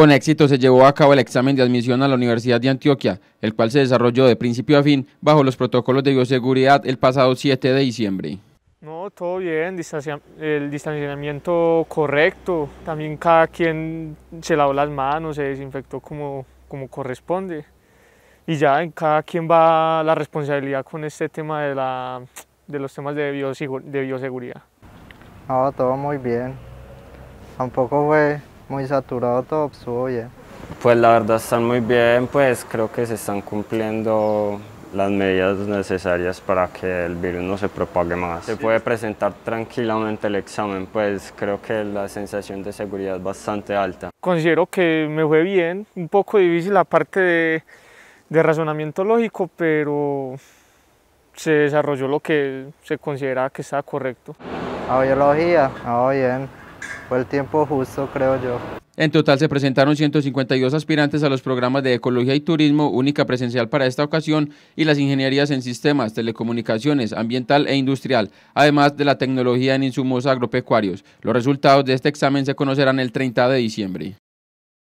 Con éxito se llevó a cabo el examen de admisión a la Universidad de Antioquia, el cual se desarrolló de principio a fin bajo los protocolos de bioseguridad el pasado 7 de diciembre. No, todo bien, el distanciamiento correcto, también cada quien se lavó las manos, se desinfectó como, como corresponde y ya en cada quien va la responsabilidad con este tema de, la, de los temas de, de bioseguridad. No, todo muy bien, tampoco fue muy saturado todo estuvo pues, bien. Pues la verdad están muy bien, pues creo que se están cumpliendo las medidas necesarias para que el virus no se propague más. Se puede presentar tranquilamente el examen, pues creo que la sensación de seguridad es bastante alta. Considero que me fue bien, un poco difícil la parte de, razonamiento lógico, pero se desarrolló lo que se consideraba que estaba correcto. biología. ah, bien. Fue el tiempo justo, creo yo. En total se presentaron 152 aspirantes a los programas de Ecología y Turismo, única presencial para esta ocasión, y las ingenierías en sistemas, telecomunicaciones, ambiental e industrial, además de la tecnología en insumos agropecuarios. Los resultados de este examen se conocerán el 30 de diciembre.